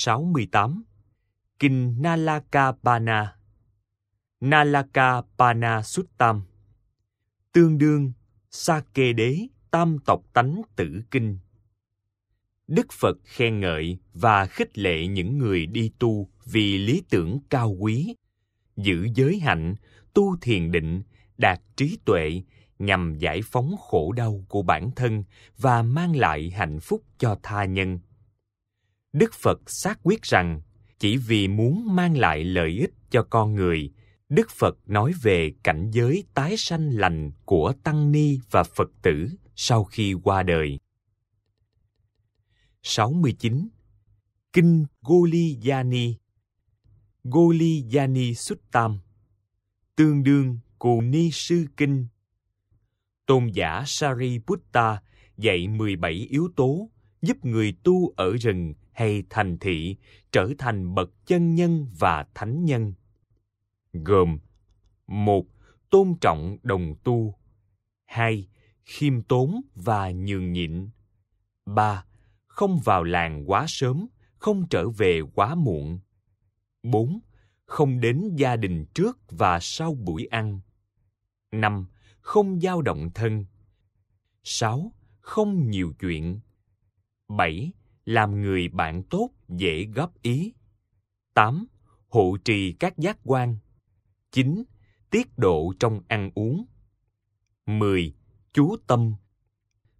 68 Kinh Nalaka Nalaka Nalakapana Suttam Tương đương Sa Kê Đế Tam Tộc Tánh Tử Kinh Đức Phật khen ngợi và khích lệ những người đi tu vì lý tưởng cao quý, giữ giới hạnh, tu thiền định, đạt trí tuệ nhằm giải phóng khổ đau của bản thân và mang lại hạnh phúc cho tha nhân. Đức Phật xác quyết rằng chỉ vì muốn mang lại lợi ích cho con người, Đức Phật nói về cảnh giới tái sanh lành của tăng ni và Phật tử sau khi qua đời. 69. Kinh Goliyani Goliyani Suttam Tương đương Cù Ni Sư Kinh Tôn giả Sariputta dạy 17 yếu tố giúp người tu ở rừng hay thành thị trở thành bậc chân nhân và thánh nhân gồm một tôn trọng đồng tu hai khiêm tốn và nhường nhịn ba không vào làng quá sớm không trở về quá muộn bốn không đến gia đình trước và sau buổi ăn năm không giao động thân sáu không nhiều chuyện bảy làm người bạn tốt dễ góp ý. 8. Hộ trì các giác quan. 9. Tiết độ trong ăn uống. 10. Chú tâm.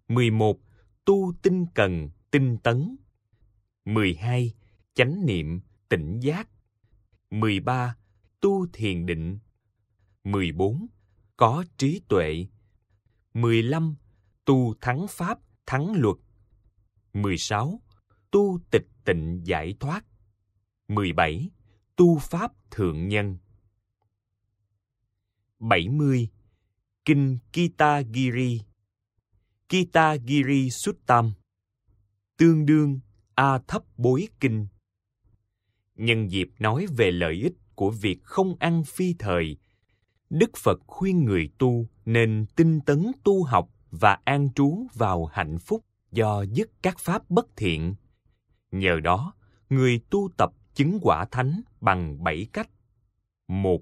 11. Tu tinh cần, tinh tấn. 12. Chánh niệm, tỉnh giác. 13. Tu thiền định. 14. Có trí tuệ. 15. Tu thắng pháp, thắng luật. 16 tu tịch tịnh giải thoát. 17. Tu pháp thượng nhân. 70. Kinh Kitagiri Kitagiri Suttam Tương đương A Thấp Bối Kinh Nhân dịp nói về lợi ích của việc không ăn phi thời, Đức Phật khuyên người tu nên tinh tấn tu học và an trú vào hạnh phúc do dứt các pháp bất thiện Nhờ đó, người tu tập chứng quả thánh bằng bảy cách. một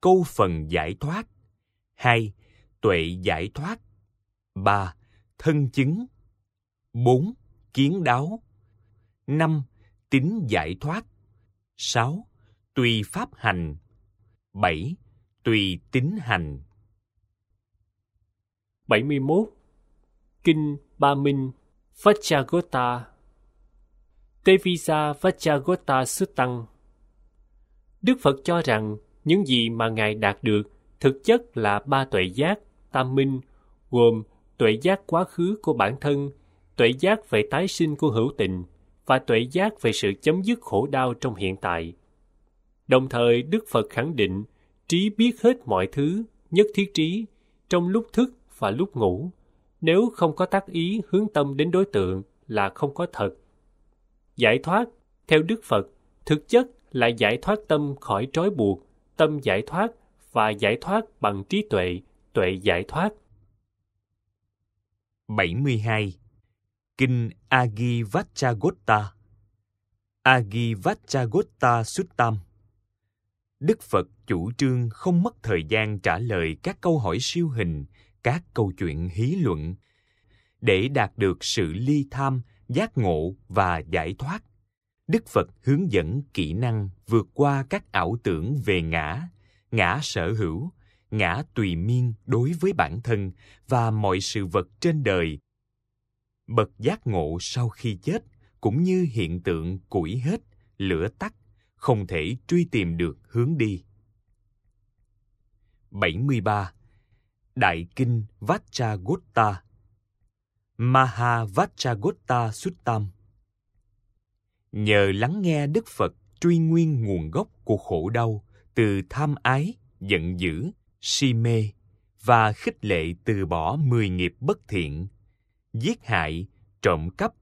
Câu phần giải thoát. hai Tuệ giải thoát. ba Thân chứng. bốn Kiến đáo. năm Tính giải thoát. sáu Tùy pháp hành. bảy Tùy tính hành. 71. Kinh Ba Minh Phachagota Tevisa Vajragota Suttan. Đức Phật cho rằng những gì mà Ngài đạt được thực chất là ba tuệ giác, tam minh, gồm tuệ giác quá khứ của bản thân, tuệ giác về tái sinh của hữu tình và tuệ giác về sự chấm dứt khổ đau trong hiện tại. Đồng thời, Đức Phật khẳng định trí biết hết mọi thứ, nhất thiết trí, trong lúc thức và lúc ngủ. Nếu không có tác ý hướng tâm đến đối tượng là không có thật giải thoát theo đức phật thực chất là giải thoát tâm khỏi trói buộc tâm giải thoát và giải thoát bằng trí tuệ tuệ giải thoát 72 Kinh Agivachagota Agivachagota Suttam Đức Phật chủ trương không mất thời gian trả lời các câu hỏi siêu hình, các câu chuyện hí luận để đạt được sự ly tham giác ngộ và giải thoát. Đức Phật hướng dẫn kỹ năng vượt qua các ảo tưởng về ngã, ngã sở hữu, ngã tùy miên đối với bản thân và mọi sự vật trên đời. Bậc giác ngộ sau khi chết cũng như hiện tượng củi hết, lửa tắt, không thể truy tìm được hướng đi. 73. Đại Kinh Vajragotta Mahavachagota Suttam. Nhờ lắng nghe Đức Phật truy nguyên nguồn gốc của khổ đau từ tham ái, giận dữ, si mê và khích lệ từ bỏ mười nghiệp bất thiện, giết hại, trộm cắp,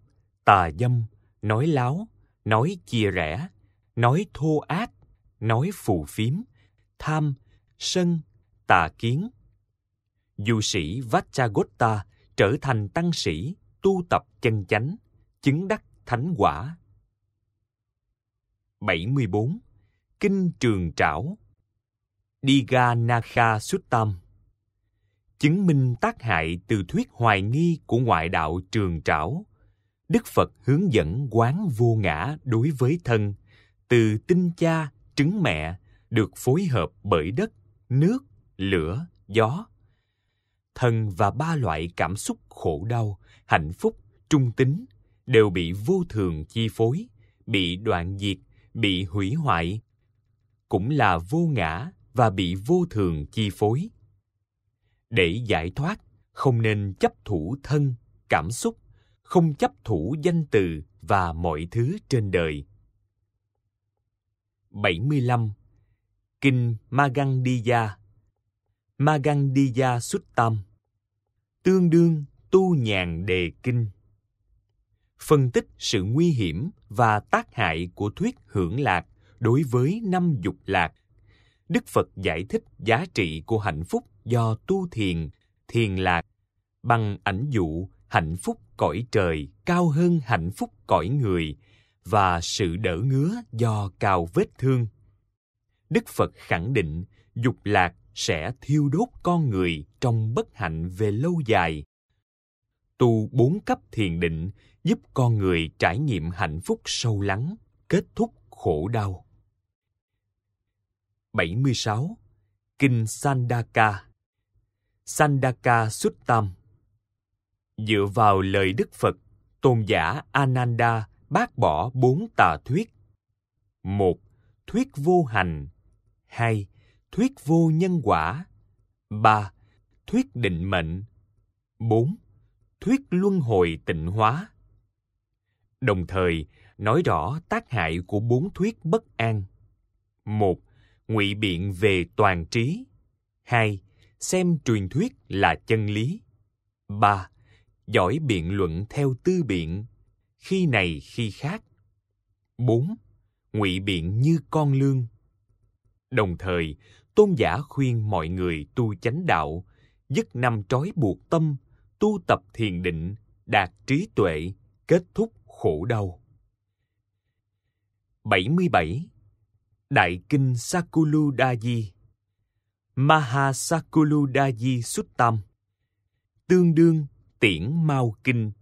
tà dâm, nói láo, nói chia rẽ, nói thô ác, nói phù phiếm, tham, sân, tà kiến. Du sĩ Vachagotta trở thành tăng sĩ, tu tập chân chánh, chứng đắc thánh quả. 74. Kinh Trường Trảo Diga Nakha Suttam Chứng minh tác hại từ thuyết hoài nghi của ngoại đạo Trường Trảo Đức Phật hướng dẫn quán vô ngã đối với thân, từ tinh cha, trứng mẹ, được phối hợp bởi đất, nước, lửa, gió, thân và ba loại cảm xúc khổ đau, hạnh phúc, trung tính đều bị vô thường chi phối, bị đoạn diệt, bị hủy hoại, cũng là vô ngã và bị vô thường chi phối. Để giải thoát, không nên chấp thủ thân, cảm xúc, không chấp thủ danh từ và mọi thứ trên đời. 75. Kinh Magandhiya Magandiya Suttam, tương đương tu nhàn đề kinh. Phân tích sự nguy hiểm và tác hại của thuyết hưởng lạc đối với năm dục lạc. Đức Phật giải thích giá trị của hạnh phúc do tu thiền, thiền lạc bằng ảnh dụ hạnh phúc cõi trời cao hơn hạnh phúc cõi người và sự đỡ ngứa do cào vết thương. Đức Phật khẳng định dục lạc sẽ thiêu đốt con người trong bất hạnh về lâu dài. Tu bốn cấp thiền định giúp con người trải nghiệm hạnh phúc sâu lắng, kết thúc khổ đau. 76. Kinh Sandaka Sandaka Xuất Dựa vào lời Đức Phật, tôn giả Ananda bác bỏ bốn tà thuyết. một Thuyết vô hành. hai thuyết vô nhân quả. 3. Thuyết định mệnh. 4. Thuyết luân hồi tịnh hóa. Đồng thời, nói rõ tác hại của bốn thuyết bất an. 1. Ngụy biện về toàn trí. 2. Xem truyền thuyết là chân lý. 3. Giỏi biện luận theo tư biện, khi này khi khác. 4. Ngụy biện như con lương. Đồng thời, tôn giả khuyên mọi người tu chánh đạo, dứt năm trói buộc tâm, tu tập thiền định, đạt trí tuệ, kết thúc khổ đau. 77. Đại Kinh Sakuludaji, Daji Mahasakulu Daji Suttam Tương đương Tiễn Mao Kinh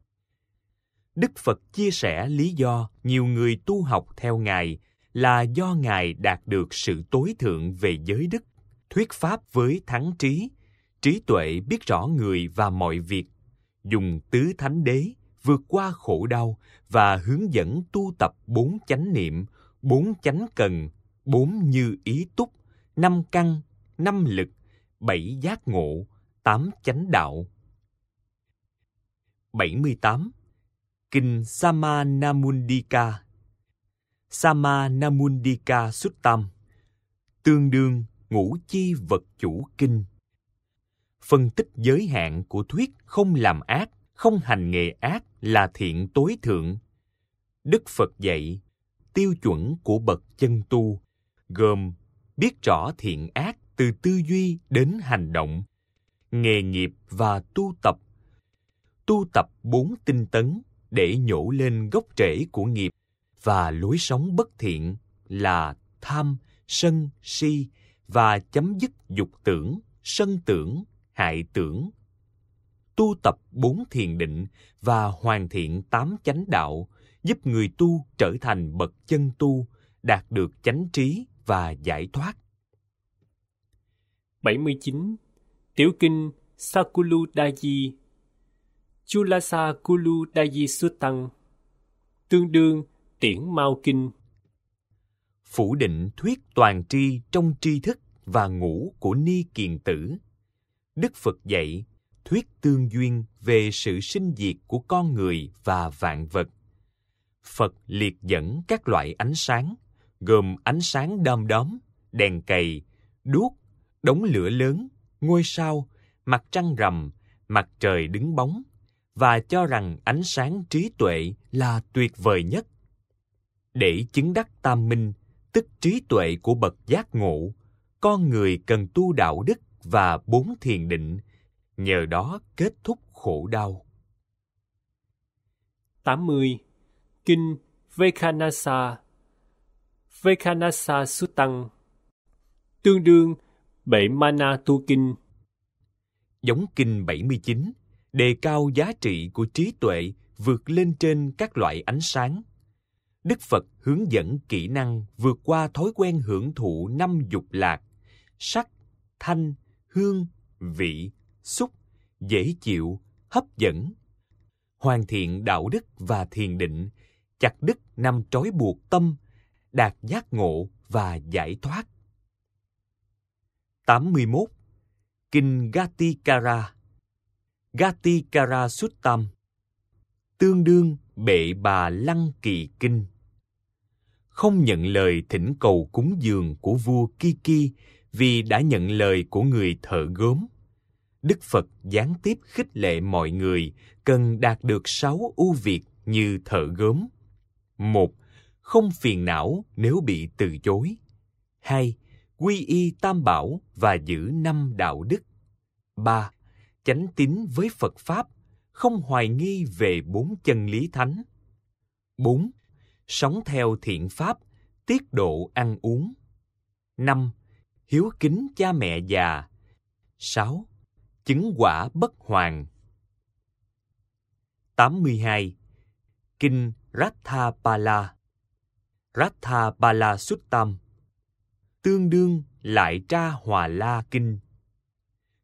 Đức Phật chia sẻ lý do nhiều người tu học theo Ngài – là do Ngài đạt được sự tối thượng về giới đức, thuyết pháp với thắng trí, trí tuệ biết rõ người và mọi việc, dùng tứ thánh đế vượt qua khổ đau và hướng dẫn tu tập bốn chánh niệm, bốn chánh cần, bốn như ý túc, năm căn, năm lực, bảy giác ngộ, tám chánh đạo. 78. Kinh Samanamundika Sama Samanamundika Suttam, tương đương ngũ chi vật chủ kinh. Phân tích giới hạn của thuyết không làm ác, không hành nghề ác là thiện tối thượng. Đức Phật dạy, tiêu chuẩn của bậc chân tu gồm biết rõ thiện ác từ tư duy đến hành động, nghề nghiệp và tu tập. Tu tập bốn tinh tấn để nhổ lên gốc rễ của nghiệp và lối sống bất thiện là tham, sân, si và chấm dứt dục tưởng, sân tưởng, hại tưởng. Tu tập bốn thiền định và hoàn thiện tám chánh đạo giúp người tu trở thành bậc chân tu, đạt được chánh trí và giải thoát. 79. Tiểu kinh Sakulu Daji Chulasa Kulu Daji Suttang tương đương Tiễn Mao Kinh Phủ định thuyết toàn tri trong tri thức và ngũ của Ni Kiền Tử. Đức Phật dạy thuyết tương duyên về sự sinh diệt của con người và vạn vật. Phật liệt dẫn các loại ánh sáng, gồm ánh sáng đom đóm, đèn cầy, đuốc, đống lửa lớn, ngôi sao, mặt trăng rằm, mặt trời đứng bóng, và cho rằng ánh sáng trí tuệ là tuyệt vời nhất để chứng đắc tam minh, tức trí tuệ của bậc giác ngộ, con người cần tu đạo đức và bốn thiền định, nhờ đó kết thúc khổ đau. 80. Kinh Vekanasa Vekanasa Suttang Tương đương Bệ Mana Tu Kinh Giống Kinh 79, đề cao giá trị của trí tuệ vượt lên trên các loại ánh sáng Đức Phật hướng dẫn kỹ năng vượt qua thói quen hưởng thụ năm dục lạc, sắc, thanh, hương, vị, xúc, dễ chịu, hấp dẫn, hoàn thiện đạo đức và thiền định, chặt đứt năm trói buộc tâm, đạt giác ngộ và giải thoát. 81. Kinh Gatikara Gatikara Suttam Tương đương Bệ Bà Lăng Kỳ Kinh không nhận lời thỉnh cầu cúng dường của vua Kiki vì đã nhận lời của người thợ gốm. Đức Phật gián tiếp khích lệ mọi người cần đạt được sáu ưu việt như thợ gốm. một Không phiền não nếu bị từ chối. hai Quy y tam bảo và giữ năm đạo đức. ba Chánh tín với Phật Pháp, không hoài nghi về bốn chân lý thánh. bốn sống theo thiện pháp, tiết độ ăn uống. 5. Hiếu kính cha mẹ già. 6. Chứng quả bất hoàng. 82. Kinh ratha Ratthapala Ratthapala Suttam Tương đương lại tra hòa la kinh.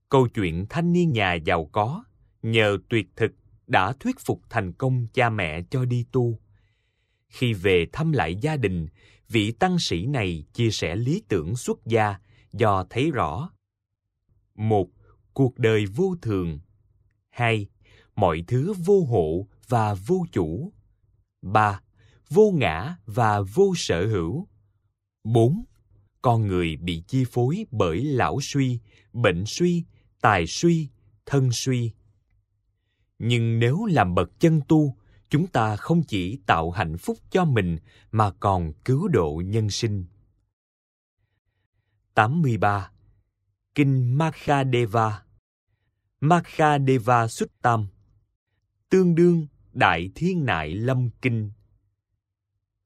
Câu chuyện thanh niên nhà giàu có nhờ tuyệt thực đã thuyết phục thành công cha mẹ cho đi tu. Khi về thăm lại gia đình, vị tăng sĩ này chia sẻ lý tưởng xuất gia do thấy rõ. Một, cuộc đời vô thường. Hai, mọi thứ vô hộ và vô chủ. Ba, vô ngã và vô sở hữu. Bốn, con người bị chi phối bởi lão suy, bệnh suy, tài suy, thân suy. Nhưng nếu làm bậc chân tu, chúng ta không chỉ tạo hạnh phúc cho mình mà còn cứu độ nhân sinh. 83. Kinh Makadeva Makadeva Xuất Tam Tương đương Đại Thiên Nại Lâm Kinh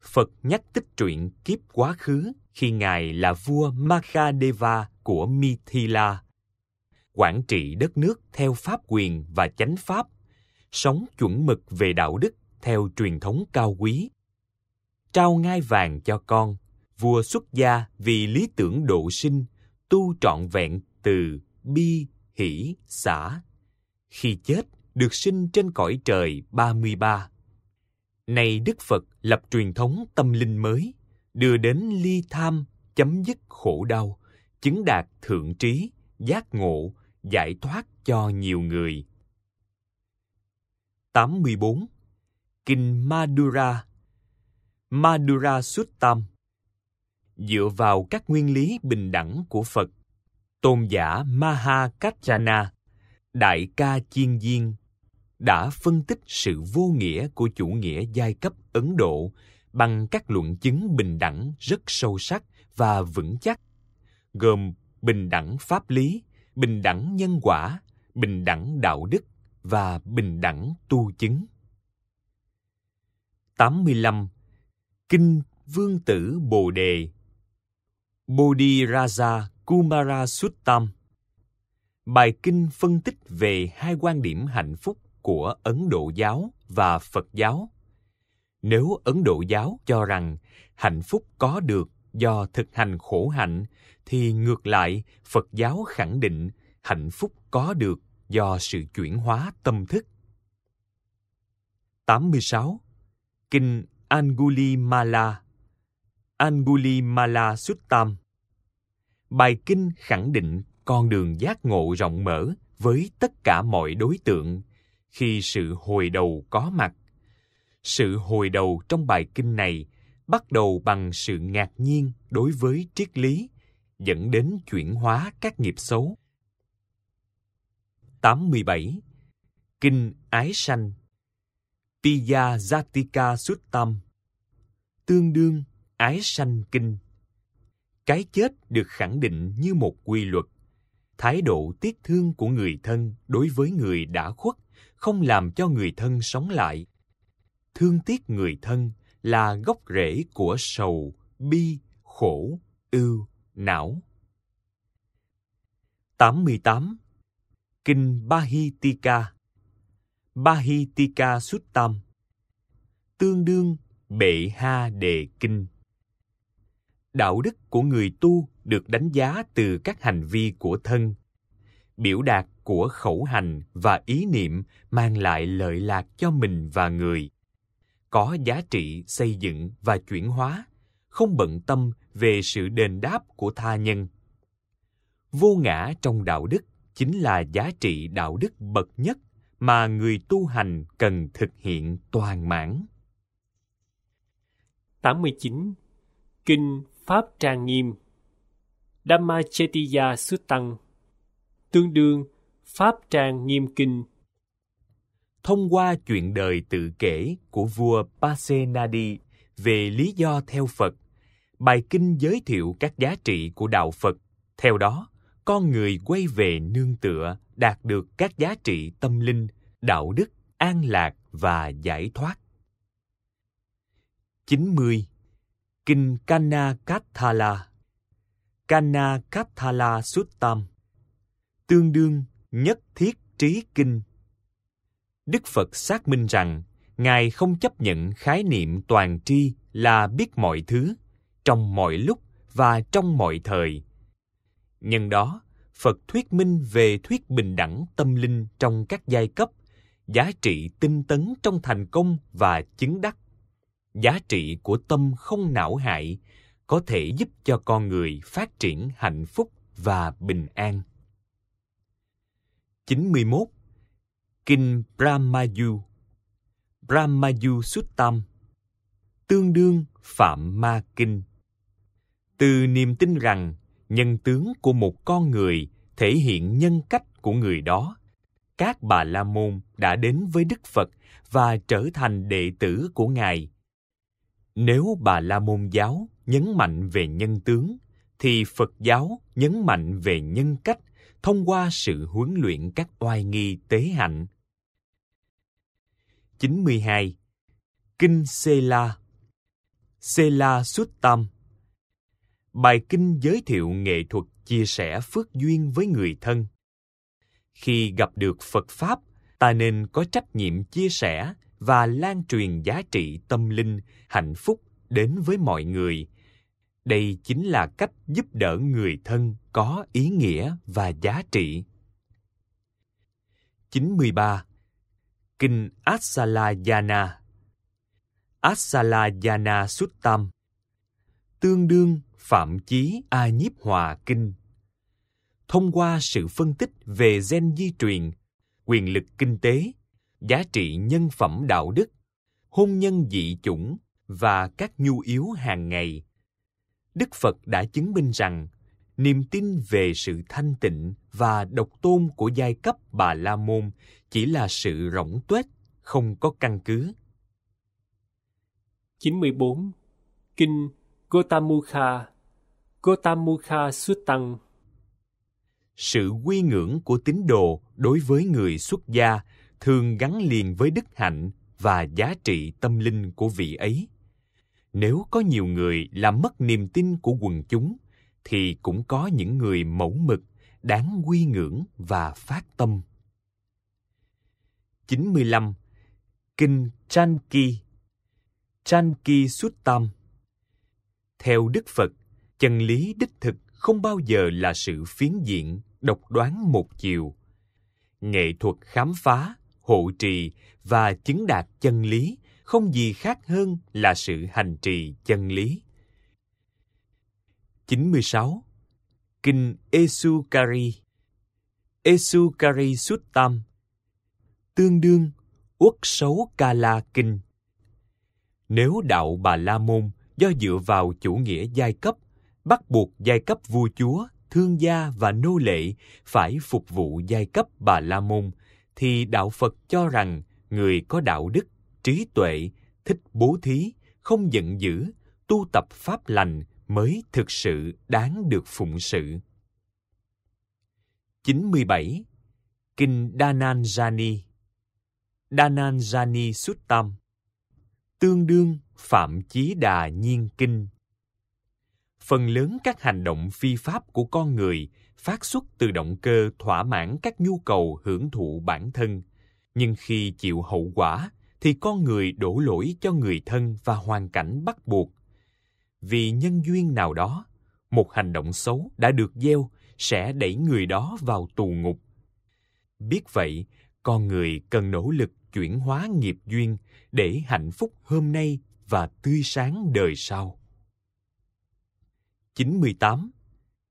Phật nhắc tích truyện kiếp quá khứ khi Ngài là vua Makadeva của Mithila, quản trị đất nước theo pháp quyền và chánh pháp sống chuẩn mực về đạo đức theo truyền thống cao quý. Trao ngai vàng cho con, vua xuất gia vì lý tưởng độ sinh, tu trọn vẹn từ bi, hỷ, xã. Khi chết, được sinh trên cõi trời 33. Này Đức Phật lập truyền thống tâm linh mới, đưa đến ly tham, chấm dứt khổ đau, chứng đạt thượng trí, giác ngộ, giải thoát cho nhiều người. 84 Kinh Madura Madura Suttam Dựa vào các nguyên lý bình đẳng của Phật Tôn giả Maha Đại ca Chiên viên đã phân tích sự vô nghĩa của chủ nghĩa giai cấp Ấn Độ bằng các luận chứng bình đẳng rất sâu sắc và vững chắc, gồm bình đẳng pháp lý, bình đẳng nhân quả, bình đẳng đạo đức, và bình đẳng tu chứng. 85. Kinh Vương Tử Bồ Đề Bodhi Raja Kumara Suttam Bài kinh phân tích về hai quan điểm hạnh phúc của Ấn Độ giáo và Phật giáo. Nếu Ấn Độ giáo cho rằng hạnh phúc có được do thực hành khổ hạnh thì ngược lại Phật giáo khẳng định hạnh phúc có được do sự chuyển hóa tâm thức. 86. Kinh Angulimala Angulimala Suttam Bài kinh khẳng định con đường giác ngộ rộng mở với tất cả mọi đối tượng khi sự hồi đầu có mặt. Sự hồi đầu trong bài kinh này bắt đầu bằng sự ngạc nhiên đối với triết lý dẫn đến chuyển hóa các nghiệp xấu 87 Kinh Ái Sanh Piya Jatika Suttam Tương đương Ái Sanh Kinh Cái chết được khẳng định như một quy luật. Thái độ tiếc thương của người thân đối với người đã khuất không làm cho người thân sống lại. Thương tiếc người thân là gốc rễ của sầu, bi, khổ, ưu, não. 88. Kinh Bahitika Bahitika Suttam Tương đương Bệ Ha Đề Kinh Đạo đức của người tu được đánh giá từ các hành vi của thân, biểu đạt của khẩu hành và ý niệm mang lại lợi lạc cho mình và người có giá trị xây dựng và chuyển hóa không bận tâm về sự đền đáp của tha nhân vô ngã trong đạo đức chính là giá trị đạo đức bậc nhất mà người tu hành cần thực hiện toàn mãn. 89. Kinh Pháp Trang Nghiêm Dhammacetiya Suttang Tương đương Pháp Trang Nghiêm Kinh Thông qua chuyện đời tự kể của vua Pasenadi về lý do theo Phật, bài kinh giới thiệu các giá trị của đạo Phật. Theo đó, con người quay về nương tựa đạt được các giá trị tâm linh đạo đức an lạc và giải thoát 90. Kinh Kanna Kathala Kanna Kathala Suttam Tương đương nhất thiết trí kinh Đức Phật xác minh rằng Ngài không chấp nhận khái niệm toàn tri là biết mọi thứ, trong mọi lúc và trong mọi thời, Nhân đó, Phật thuyết minh về thuyết bình đẳng tâm linh trong các giai cấp, giá trị tinh tấn trong thành công và chứng đắc. Giá trị của tâm không não hại có thể giúp cho con người phát triển hạnh phúc và bình an. 91. Kinh Brahmayu Brahmayu Suttam Tương đương Phạm Ma Kinh Từ niềm tin rằng nhân tướng của một con người thể hiện nhân cách của người đó các bà la môn đã đến với đức phật và trở thành đệ tử của ngài nếu bà la môn giáo nhấn mạnh về nhân tướng thì phật giáo nhấn mạnh về nhân cách thông qua sự huấn luyện các oai nghi tế hạnh 92. Kinh Sê La Sê La Xuất Tâm bài kinh giới thiệu nghệ thuật chia sẻ phước duyên với người thân. Khi gặp được Phật Pháp, ta nên có trách nhiệm chia sẻ và lan truyền giá trị tâm linh, hạnh phúc đến với mọi người. Đây chính là cách giúp đỡ người thân có ý nghĩa và giá trị. 93. Kinh asala asala Asalayana Suttam tương đương Phạm Chí A Nhiếp Hòa Kinh. Thông qua sự phân tích về gen di truyền, quyền lực kinh tế, giá trị nhân phẩm đạo đức, hôn nhân dị chủng và các nhu yếu hàng ngày, Đức Phật đã chứng minh rằng niềm tin về sự thanh tịnh và độc tôn của giai cấp Bà La Môn chỉ là sự rỗng tuếch, không có căn cứ. 94. Kinh Gotamukha Gotamukha Xuất Tăng Sự quy ngưỡng của tín đồ đối với người xuất gia thường gắn liền với đức hạnh và giá trị tâm linh của vị ấy. Nếu có nhiều người làm mất niềm tin của quần chúng, thì cũng có những người mẫu mực, đáng quy ngưỡng và phát tâm. 95. Kinh Chanki Chanki Suttam theo Đức Phật, chân lý đích thực không bao giờ là sự phiến diện, độc đoán một chiều. Nghệ thuật khám phá, hộ trì và chứng đạt chân lý không gì khác hơn là sự hành trì chân lý. 96. Kinh Esukari Esukari Suttam Tương đương Uất Sấu Kala Kinh Nếu đạo Bà La Môn – do dựa vào chủ nghĩa giai cấp, bắt buộc giai cấp vua chúa, thương gia và nô lệ phải phục vụ giai cấp bà la môn, thì đạo Phật cho rằng người có đạo đức, trí tuệ, thích bố thí, không giận dữ, tu tập pháp lành mới thực sự đáng được phụng sự. 97. Kinh Dananjani Dananjani Suttam Tương đương Phạm Chí Đà Nhiên Kinh. Phần lớn các hành động phi pháp của con người phát xuất từ động cơ thỏa mãn các nhu cầu hưởng thụ bản thân, nhưng khi chịu hậu quả thì con người đổ lỗi cho người thân và hoàn cảnh bắt buộc. Vì nhân duyên nào đó, một hành động xấu đã được gieo sẽ đẩy người đó vào tù ngục. Biết vậy, con người cần nỗ lực chuyển hóa nghiệp duyên để hạnh phúc hôm nay và tươi sáng đời sau. 98.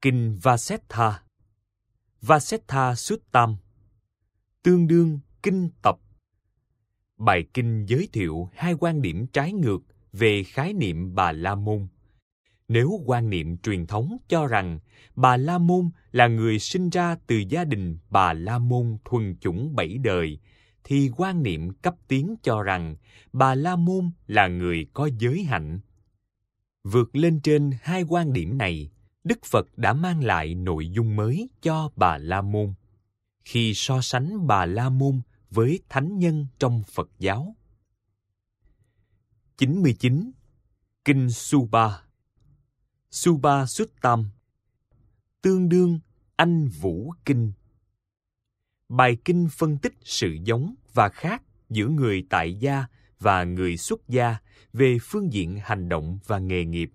Kinh Vasettha Vasettha Suttam Tương đương Kinh Tập Bài kinh giới thiệu hai quan điểm trái ngược về khái niệm Bà La Môn. Nếu quan niệm truyền thống cho rằng Bà La Môn là người sinh ra từ gia đình Bà La Môn thuần chủng bảy đời – thì quan niệm cấp tiến cho rằng Bà La Môn là người có giới hạnh. Vượt lên trên hai quan điểm này, Đức Phật đã mang lại nội dung mới cho Bà La Môn. Khi so sánh Bà La Môn với thánh nhân trong Phật giáo. 99. Kinh Suba Suba Suttam Tương đương Anh Vũ Kinh bài kinh phân tích sự giống và khác giữa người tại gia và người xuất gia về phương diện hành động và nghề nghiệp.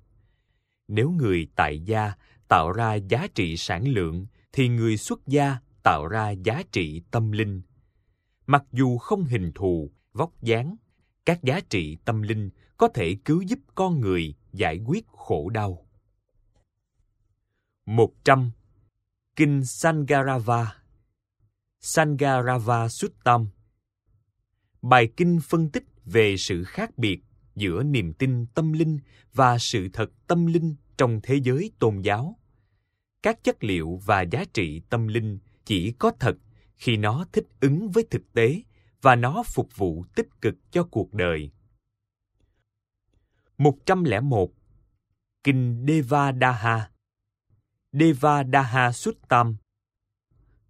Nếu người tại gia tạo ra giá trị sản lượng thì người xuất gia tạo ra giá trị tâm linh. Mặc dù không hình thù, vóc dáng, các giá trị tâm linh có thể cứu giúp con người giải quyết khổ đau. 100. Kinh Sangarava Sangarava Suttam. Bài kinh phân tích về sự khác biệt giữa niềm tin tâm linh và sự thật tâm linh trong thế giới tôn giáo. Các chất liệu và giá trị tâm linh chỉ có thật khi nó thích ứng với thực tế và nó phục vụ tích cực cho cuộc đời. 101 Kinh Devadaha Devadaha Suttam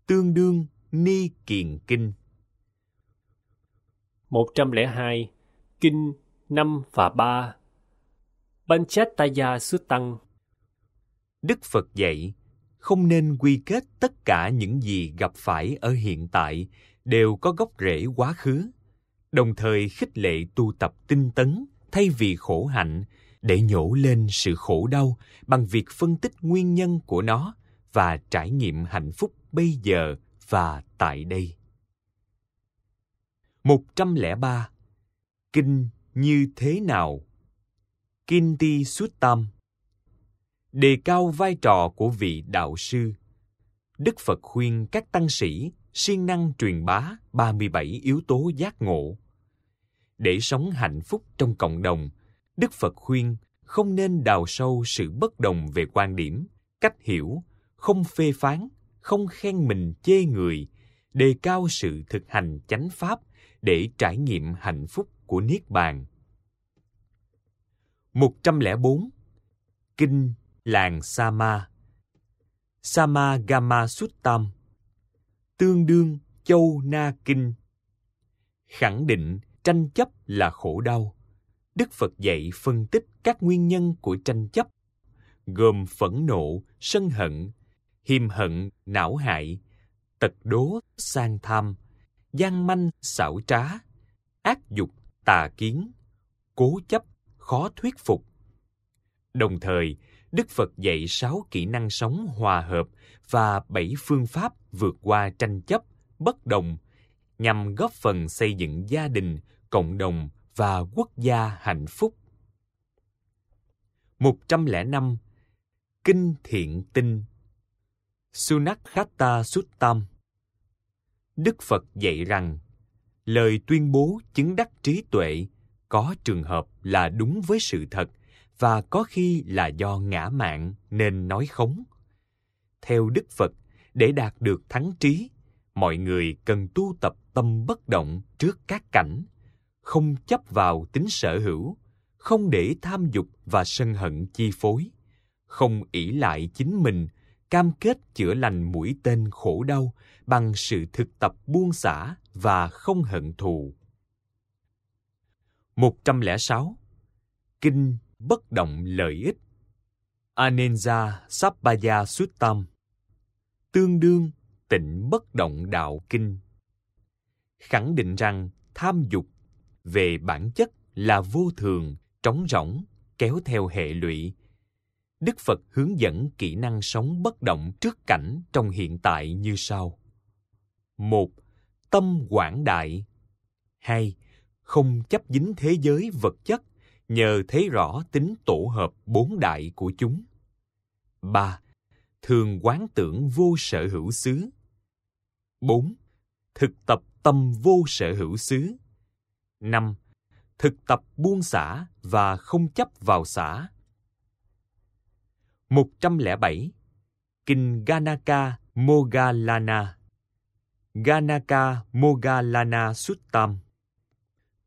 tương đương Ni Kiền Kinh 102 Kinh 5 và 3 Panchattaya Suttang Đức Phật dạy, không nên quy kết tất cả những gì gặp phải ở hiện tại đều có gốc rễ quá khứ, đồng thời khích lệ tu tập tinh tấn thay vì khổ hạnh để nhổ lên sự khổ đau bằng việc phân tích nguyên nhân của nó và trải nghiệm hạnh phúc bây giờ và tại đây. 103. Kinh như thế nào? Kinti Suttam Đề cao vai trò của vị đạo sư Đức Phật khuyên các tăng sĩ siêng năng truyền bá 37 yếu tố giác ngộ. Để sống hạnh phúc trong cộng đồng, Đức Phật khuyên không nên đào sâu sự bất đồng về quan điểm, cách hiểu, không phê phán không khen mình chê người, đề cao sự thực hành chánh pháp để trải nghiệm hạnh phúc của Niết Bàn. 104. Kinh Làng Sama Sama Gama Suttam Tương đương Châu Na Kinh Khẳng định tranh chấp là khổ đau. Đức Phật dạy phân tích các nguyên nhân của tranh chấp, gồm phẫn nộ, sân hận, hiềm hận, não hại, tật đố, sang tham, gian manh, xảo trá, ác dục, tà kiến, cố chấp, khó thuyết phục. Đồng thời, Đức Phật dạy sáu kỹ năng sống hòa hợp và bảy phương pháp vượt qua tranh chấp, bất đồng, nhằm góp phần xây dựng gia đình, cộng đồng và quốc gia hạnh phúc. 105. Kinh Thiện Tinh Sunakkhatta Suttam. Đức Phật dạy rằng, lời tuyên bố chứng đắc trí tuệ có trường hợp là đúng với sự thật và có khi là do ngã mạn nên nói khống. Theo Đức Phật, để đạt được thắng trí, mọi người cần tu tập tâm bất động trước các cảnh, không chấp vào tính sở hữu, không để tham dục và sân hận chi phối, không ỷ lại chính mình cam kết chữa lành mũi tên khổ đau bằng sự thực tập buông xả và không hận thù. 106. Kinh bất động lợi ích Anenza Sappaya Suttam Tương đương tịnh bất động đạo kinh Khẳng định rằng tham dục về bản chất là vô thường, trống rỗng, kéo theo hệ lụy, Đức Phật hướng dẫn kỹ năng sống bất động trước cảnh trong hiện tại như sau. 1. Tâm quảng đại. 2. Không chấp dính thế giới vật chất nhờ thấy rõ tính tổ hợp bốn đại của chúng. 3. Thường quán tưởng vô sở hữu xứ. 4. Thực tập tâm vô sở hữu xứ. 5. Thực tập buông xả và không chấp vào xả 107 Kinh Ganaka Mogalana Ganaka Mogalana Suttam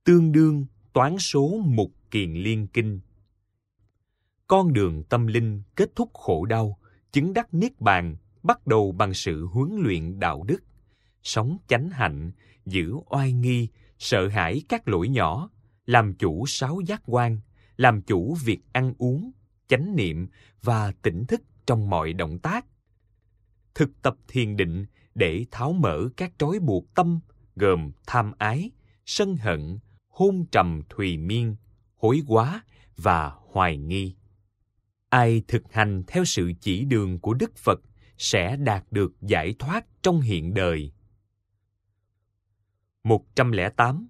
Tương đương toán số một Kiền Liên Kinh Con đường tâm linh kết thúc khổ đau, chứng đắc Niết Bàn bắt đầu bằng sự huấn luyện đạo đức, sống chánh hạnh, giữ oai nghi, sợ hãi các lỗi nhỏ, làm chủ sáu giác quan, làm chủ việc ăn uống, chánh niệm và tỉnh thức trong mọi động tác. Thực tập thiền định để tháo mở các trói buộc tâm gồm tham ái, sân hận, hôn trầm thùy miên, hối quá và hoài nghi. Ai thực hành theo sự chỉ đường của Đức Phật sẽ đạt được giải thoát trong hiện đời. 108.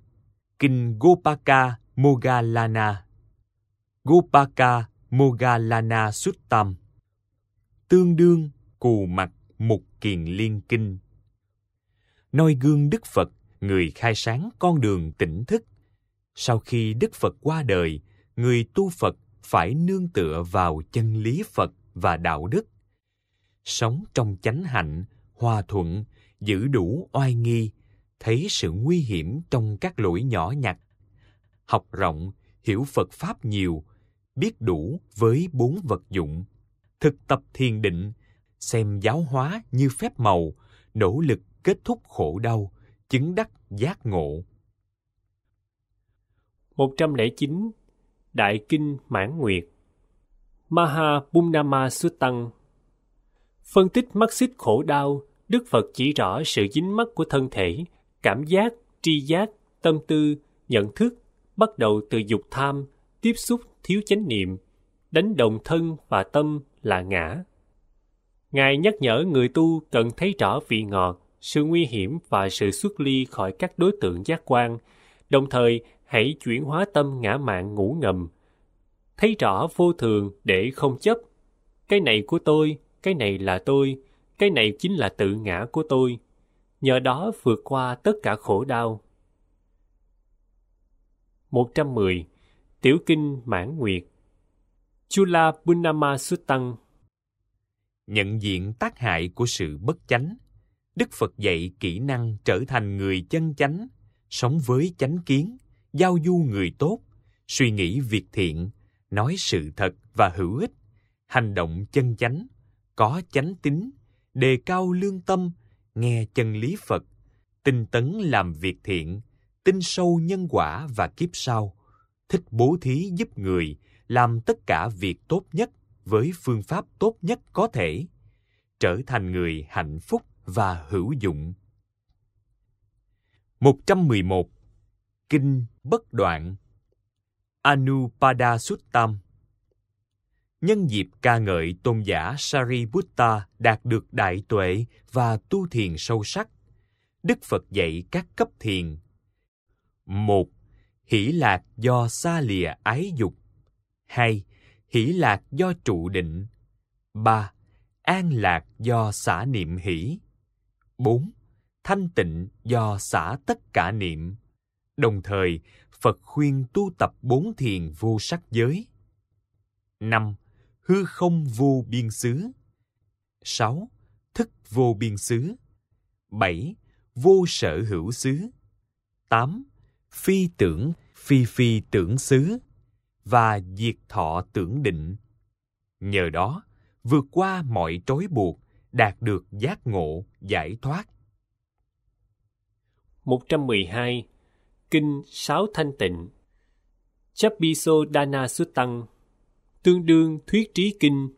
Kinh Gopaka Mogalana Gopaka Mogalana Suttam, tương đương cù mặt mục kiền liên kinh. nói gương Đức Phật, người khai sáng con đường tỉnh thức. Sau khi Đức Phật qua đời, người tu Phật phải nương tựa vào chân lý Phật và đạo đức. Sống trong chánh hạnh, hòa thuận, giữ đủ oai nghi, thấy sự nguy hiểm trong các lỗi nhỏ nhặt. Học rộng, hiểu Phật Pháp nhiều – biết đủ với bốn vật dụng, thực tập thiền định, xem giáo hóa như phép màu, nỗ lực kết thúc khổ đau, chứng đắc giác ngộ. 109. Đại Kinh Mãn Nguyệt Maha Bumnama Suttang Phân tích mắc xích khổ đau, Đức Phật chỉ rõ sự dính mắc của thân thể, cảm giác, tri giác, tâm tư, nhận thức, bắt đầu từ dục tham, tiếp xúc thiếu chánh niệm, đánh đồng thân và tâm là ngã. Ngài nhắc nhở người tu cần thấy rõ vị ngọt, sự nguy hiểm và sự xuất ly khỏi các đối tượng giác quan, đồng thời hãy chuyển hóa tâm ngã mạn ngủ ngầm. Thấy rõ vô thường để không chấp. Cái này của tôi, cái này là tôi, cái này chính là tự ngã của tôi. Nhờ đó vượt qua tất cả khổ đau. 110 Tiểu Kinh Mãn Nguyệt Chula Bunama Suttang Nhận diện tác hại của sự bất chánh Đức Phật dạy kỹ năng trở thành người chân chánh, sống với chánh kiến, giao du người tốt, suy nghĩ việc thiện, nói sự thật và hữu ích, hành động chân chánh, có chánh tính, đề cao lương tâm, nghe chân lý Phật, tinh tấn làm việc thiện, tin sâu nhân quả và kiếp sau, thích bố thí giúp người, làm tất cả việc tốt nhất với phương pháp tốt nhất có thể, trở thành người hạnh phúc và hữu dụng. 111. Kinh bất đoạn Anupada Suttam Nhân dịp ca ngợi tôn giả Sariputta đạt được đại tuệ và tu thiền sâu sắc, Đức Phật dạy các cấp thiền. một hỷ lạc do xa lìa ái dục. 2. Hỷ lạc do trụ định. ba An lạc do xả niệm hỷ. bốn Thanh tịnh do xả tất cả niệm. Đồng thời, Phật khuyên tu tập bốn thiền vô sắc giới. năm Hư không vô biên xứ. sáu Thức vô biên xứ. bảy Vô sở hữu xứ. tám phi tưởng phi phi tưởng xứ và diệt thọ tưởng định nhờ đó vượt qua mọi trói buộc đạt được giác ngộ giải thoát 112 Kinh Sáu Thanh Tịnh Chapiso Dana tăng Tương đương Thuyết Trí Kinh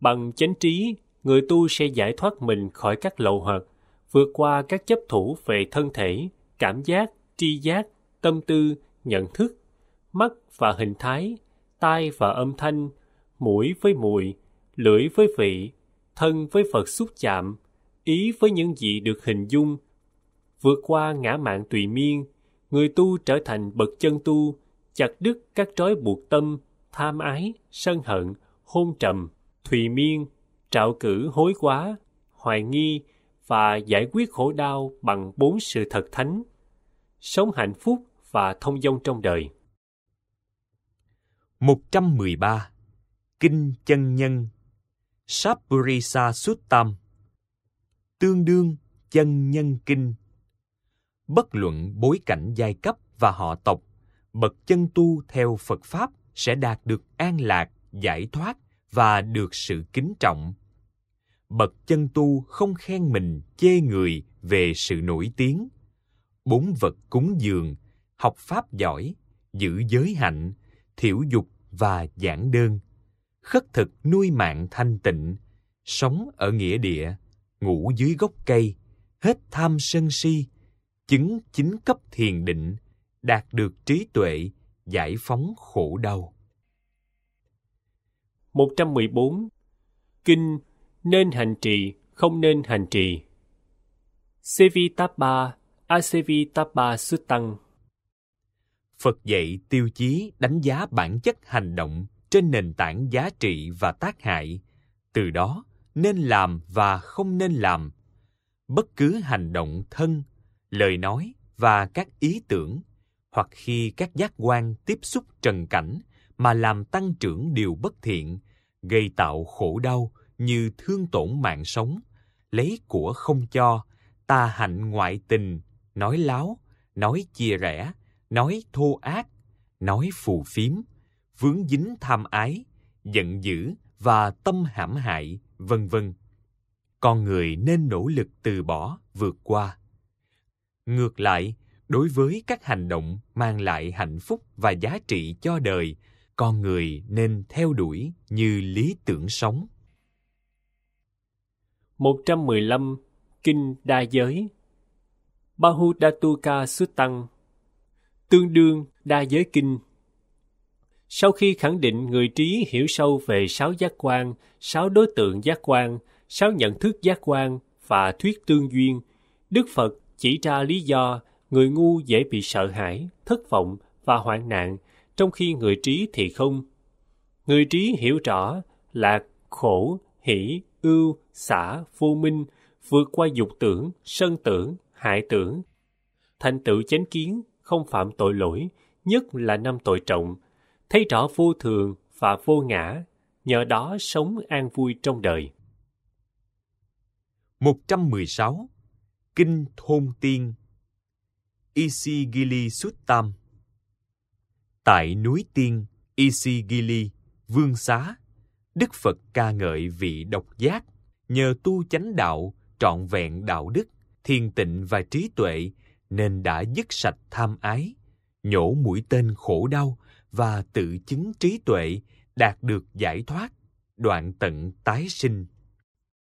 Bằng chánh trí, người tu sẽ giải thoát mình khỏi các lậu hoặc, vượt qua các chấp thủ về thân thể, cảm giác tri giác, tâm tư, nhận thức, mắt và hình thái, tai và âm thanh, mũi với mùi, lưỡi với vị, thân với vật xúc chạm, ý với những gì được hình dung. Vượt qua ngã mạng tùy miên, người tu trở thành bậc chân tu, chặt đứt các trói buộc tâm, tham ái, sân hận, hôn trầm, thùy miên, trạo cử hối quá, hoài nghi và giải quyết khổ đau bằng bốn sự thật thánh sống hạnh phúc và thông dong trong đời. 113. Kinh Chân Nhân Sapurisa Suttam Tương đương Chân Nhân Kinh Bất luận bối cảnh giai cấp và họ tộc, bậc chân tu theo Phật Pháp sẽ đạt được an lạc, giải thoát và được sự kính trọng. Bậc chân tu không khen mình, chê người về sự nổi tiếng – bốn vật cúng dường, học pháp giỏi, giữ giới hạnh, thiểu dục và giản đơn, khất thực nuôi mạng thanh tịnh, sống ở nghĩa địa, ngủ dưới gốc cây, hết tham sân si, chứng chính cấp thiền định, đạt được trí tuệ, giải phóng khổ đau. 114. Kinh nên hành trì, không nên hành trì. Sevitapa Asevitapa Sư Tăng. Phật dạy tiêu chí đánh giá bản chất hành động trên nền tảng giá trị và tác hại, từ đó nên làm và không nên làm. Bất cứ hành động thân, lời nói và các ý tưởng, hoặc khi các giác quan tiếp xúc trần cảnh mà làm tăng trưởng điều bất thiện, gây tạo khổ đau như thương tổn mạng sống, lấy của không cho, tà hạnh ngoại tình, nói láo, nói chia rẽ, nói thô ác, nói phù phiếm, vướng dính tham ái, giận dữ và tâm hãm hại, vân vân. Con người nên nỗ lực từ bỏ, vượt qua. Ngược lại, đối với các hành động mang lại hạnh phúc và giá trị cho đời, con người nên theo đuổi như lý tưởng sống. 115 Kinh Đa Giới Bahudatuka Suttang, tương đương Đa Giới Kinh. Sau khi khẳng định người trí hiểu sâu về sáu giác quan, sáu đối tượng giác quan, sáu nhận thức giác quan và thuyết tương duyên, Đức Phật chỉ ra lý do người ngu dễ bị sợ hãi, thất vọng và hoạn nạn, trong khi người trí thì không. Người trí hiểu rõ là khổ, hỷ, ưu, xả, vô minh, vượt qua dục tưởng, sân tưởng, hại tưởng. Thành tựu chánh kiến, không phạm tội lỗi, nhất là năm tội trọng, thấy rõ vô thường và vô ngã, nhờ đó sống an vui trong đời. 116. Kinh Thôn Tiên Isigili Suttam Tại núi Tiên Isigili, Vương Xá, Đức Phật ca ngợi vị độc giác nhờ tu chánh đạo trọn vẹn đạo đức thiền tịnh và trí tuệ nên đã dứt sạch tham ái, nhổ mũi tên khổ đau và tự chứng trí tuệ đạt được giải thoát, đoạn tận tái sinh